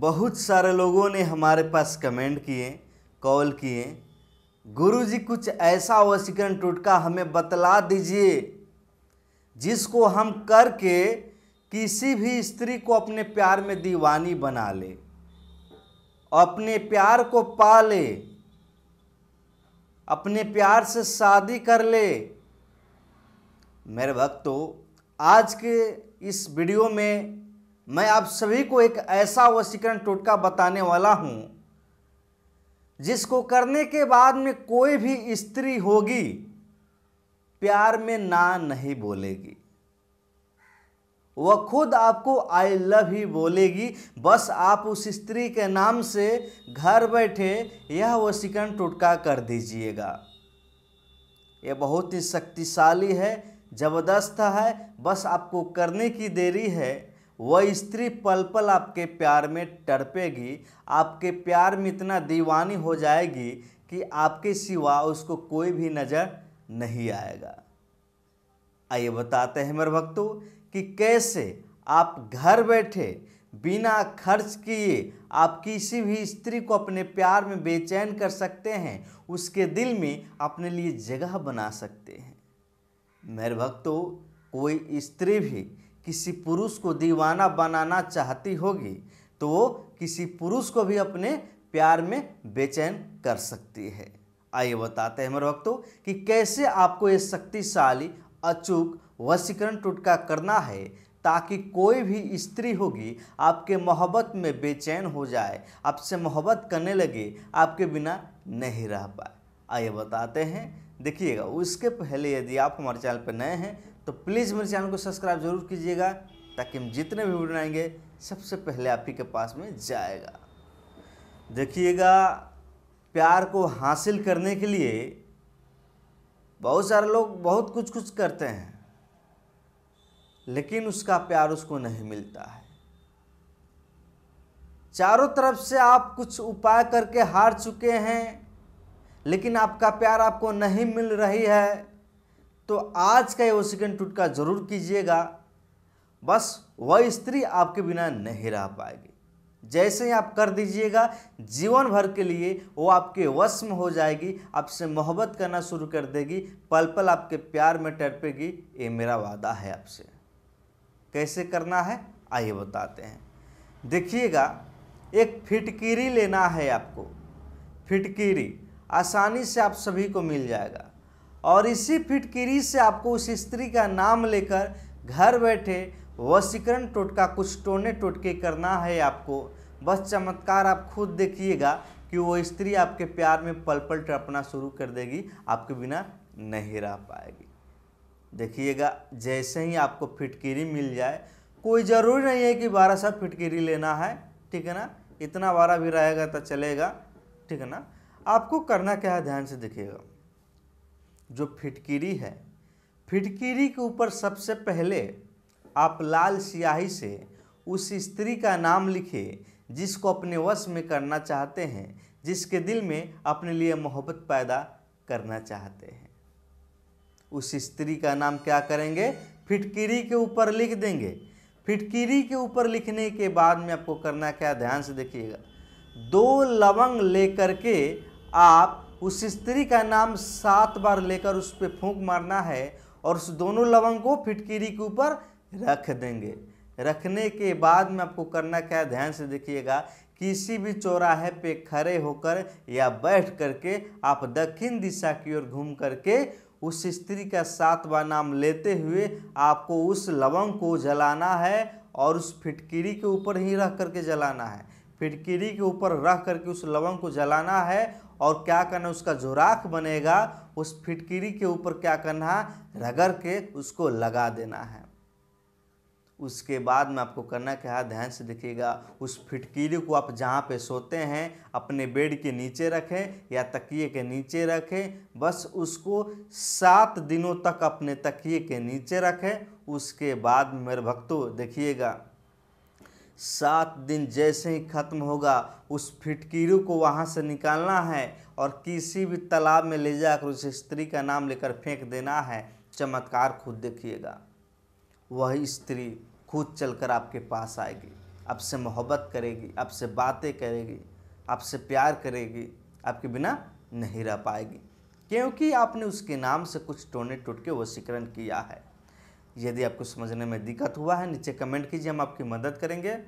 बहुत सारे लोगों ने हमारे पास कमेंट किए कॉल किए गुरु जी कुछ ऐसा वशीकरण टोटका हमें बतला दीजिए जिसको हम करके किसी भी स्त्री को अपने प्यार में दीवानी बना ले अपने प्यार को पा ले अपने प्यार से शादी कर ले मेरे भक्तों आज के इस वीडियो में मैं आप सभी को एक ऐसा वशीकरण टोटका बताने वाला हूँ जिसको करने के बाद में कोई भी स्त्री होगी प्यार में ना नहीं बोलेगी वह खुद आपको आई लव ही बोलेगी बस आप उस स्त्री के नाम से घर बैठे यह वशीकरण टोटका कर दीजिएगा यह बहुत ही शक्तिशाली है ज़बरदस्त है बस आपको करने की देरी है वह स्त्री पल पल आपके प्यार में टरपेगी आपके प्यार में इतना दीवानी हो जाएगी कि आपके सिवा उसको कोई भी नज़र नहीं आएगा आइए बताते हैं मेरे भक्तों कि कैसे आप घर बैठे बिना खर्च किए आप किसी भी स्त्री को अपने प्यार में बेचैन कर सकते हैं उसके दिल में अपने लिए जगह बना सकते हैं मेरे भक्तों कोई स्त्री भी किसी पुरुष को दीवाना बनाना चाहती होगी तो वो किसी पुरुष को भी अपने प्यार में बेचैन कर सकती है आइए बताते हैं मेरे वक्तों कि कैसे आपको ये शक्तिशाली अचूक वशीकरण टुटका करना है ताकि कोई भी स्त्री होगी आपके मोहब्बत में बेचैन हो जाए आपसे मोहब्बत करने लगे आपके बिना नहीं रह पाए आइए बताते हैं देखिएगा उसके पहले यदि आप हमारे चैनल पर नए हैं तो प्लीज़ मेरे चैनल को सब्सक्राइब जरूर कीजिएगा ताकि हम जितने भी वीडियो आएंगे सबसे पहले आप ही के पास में जाएगा देखिएगा प्यार को हासिल करने के लिए बहुत सारे लोग बहुत कुछ कुछ करते हैं लेकिन उसका प्यार उसको नहीं मिलता है चारों तरफ से आप कुछ उपाय करके हार चुके हैं लेकिन आपका प्यार आपको नहीं मिल रही है तो आज का ये वो सेकेंड टुटका जरूर कीजिएगा बस वह स्त्री आपके बिना नहीं रह पाएगी जैसे ही आप कर दीजिएगा जीवन भर के लिए वो आपके वश में हो जाएगी आपसे मोहब्बत करना शुरू कर देगी पल पल आपके प्यार में टरपेगी ये मेरा वादा है आपसे कैसे करना है आइए बताते हैं देखिएगा एक फिटकीरी लेना है आपको फिटकीरी आसानी से आप सभी को मिल जाएगा और इसी फिटकिरी से आपको उस स्त्री का नाम लेकर घर बैठे वशीकरण टोटका कुछ टोने टोटके करना है आपको बस चमत्कार आप खुद देखिएगा कि वो स्त्री आपके प्यार में पल पल टपना शुरू कर देगी आपके बिना नहीं रह पाएगी देखिएगा जैसे ही आपको फिटकिरी मिल जाए कोई ज़रूरी नहीं है कि बारह सा फिटकिरी लेना है ठीक है ना इतना बारह भी रहेगा तो चलेगा ठीक है ना आपको करना क्या है ध्यान से देखिएगा जो फिटकिरी है फिटकिरी के ऊपर सबसे पहले आप लाल स्याही से उस स्त्री का नाम लिखे जिसको अपने वश में करना चाहते हैं जिसके दिल में अपने लिए मोहब्बत पैदा करना चाहते हैं उस स्त्री का नाम क्या करेंगे फिटकिरी के ऊपर लिख देंगे फिटकिरी के ऊपर लिखने के बाद में आपको करना क्या ध्यान से देखिएगा दो लवंग लेकर के आप उस स्त्री का नाम सात बार लेकर उस पर फूंक मारना है और उस दोनों लवंग को फिटकिरी के ऊपर रख देंगे रखने के बाद में आपको करना क्या है ध्यान से देखिएगा किसी भी चौराहे पे खड़े होकर या बैठ करके आप दक्षिण दिशा की ओर घूम करके उस स्त्री का बार नाम लेते हुए आपको उस लवंग को जलाना है और उस फिटकीरी के ऊपर ही रख करके जलाना है फिटकरी के ऊपर रख करके उस लवंग को जलाना है और क्या करना उसका जो राख बनेगा उस फिटकरी के ऊपर क्या करना है रगड़ के उसको लगा देना है उसके बाद में आपको करना क्या है ध्यान से देखिएगा उस फिटकरी को आप जहाँ पे सोते हैं अपने बेड के नीचे रखें या तकिए के नीचे रखें बस उसको सात दिनों तक अपने तकिए के नीचे रखें उसके बाद मेरे भक्तों देखिएगा सात दिन जैसे ही ख़त्म होगा उस फिटकीरू को वहाँ से निकालना है और किसी भी तालाब में ले जाकर उस स्त्री का नाम लेकर फेंक देना है चमत्कार खुद देखिएगा वही स्त्री खुद चलकर आपके पास आएगी आपसे मोहब्बत करेगी आपसे बातें करेगी आपसे प्यार करेगी आपके बिना नहीं रह पाएगी क्योंकि आपने उसके नाम से कुछ टोने के वसीकरण किया है यदि आपको समझने में दिक्कत हुआ है नीचे कमेंट कीजिए हम आपकी मदद करेंगे